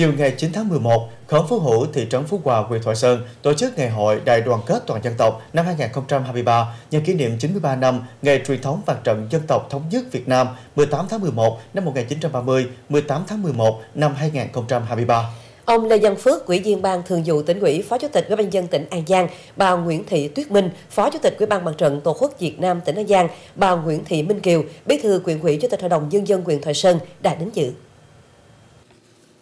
Chiều ngày 9 tháng 11, khóm Phú Hữu, thị trấn Phú Hòa, huyện Thoại Sơn tổ chức ngày hội Đại đoàn kết toàn dân tộc năm 2023 nhân kỷ niệm 93 năm ngày truyền thống mặt trận dân tộc thống nhất Việt Nam 18 tháng 11 năm 1930, 18 tháng 11 năm 2023. Ông Lê Văn Phước, Ủy viên Ban Thường vụ Tỉnh ủy, Phó Chủ tịch Ủy ban nhân dân tỉnh An Giang, bà Nguyễn Thị Tuyết Minh, Phó Chủ tịch Ủy ban Mặt trận Tổ quốc Việt Nam tỉnh An Giang, bà Nguyễn Thị Minh Kiều, Bí thư Quyện ủy Chủ tịch Hội đồng nhân dân huyện Thoại Sơn đã đến dự.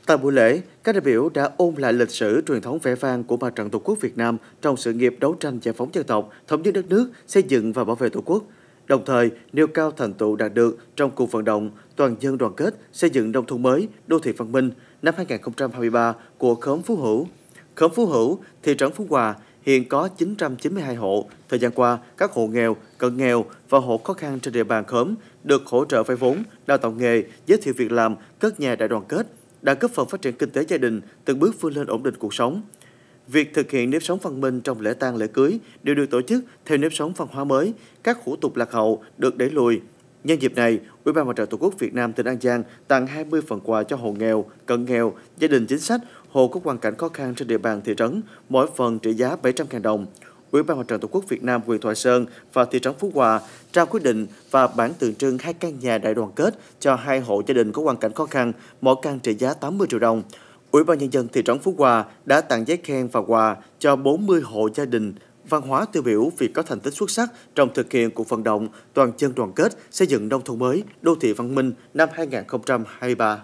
Tại buổi lễ, các đại biểu đã ôn lại lịch sử truyền thống vẻ vang của Mặt trận Tổ quốc Việt Nam trong sự nghiệp đấu tranh giải phóng dân tộc, thống nhất đất nước, xây dựng và bảo vệ Tổ quốc, đồng thời nêu cao thành tựu đạt được trong cuộc vận động toàn dân đoàn kết xây dựng nông thôn mới, đô thị văn minh năm 2023 của khóm Phú Hữu. Khóm Phú Hữu, thị trấn Phú Hòa hiện có 992 hộ. Thời gian qua, các hộ nghèo, cận nghèo và hộ khó khăn trên địa bàn khóm được hỗ trợ vay vốn, đào tạo nghề, giới thiệu việc làm, cất nhà đại đoàn kết, đã góp phần phát triển kinh tế gia đình, từng bước vươn lên ổn định cuộc sống. Việc thực hiện nếp sống văn minh trong lễ tang lễ cưới đều được tổ chức theo nếp sống văn hóa mới, các hủ tục lạc hậu được đẩy lùi. Nhân dịp này, Ủy ban Mặt trận Tổ quốc Việt Nam tỉnh An Giang tặng 20 phần quà cho hộ nghèo, cận nghèo, gia đình chính sách, hộ có hoàn cảnh khó khăn trên địa bàn thị trấn, mỗi phần trị giá 700.000 đồng. Ủy ban Mặt trận Tổ quốc Việt Nam huyện Thoại Sơn và thị trấn Phú Hòa trao quyết định và bản tượng trưng hai căn nhà đại đoàn kết cho hai hộ gia đình có hoàn cảnh khó khăn, mỗi căn trị giá 80 triệu đồng. Ủy ban nhân dân thị trấn Phú Hòa đã tặng giấy khen và quà cho 40 hộ gia đình văn hóa tiêu biểu vì có thành tích xuất sắc trong thực hiện cuộc vận động toàn dân đoàn kết xây dựng nông thôn mới, đô thị văn minh năm 2023.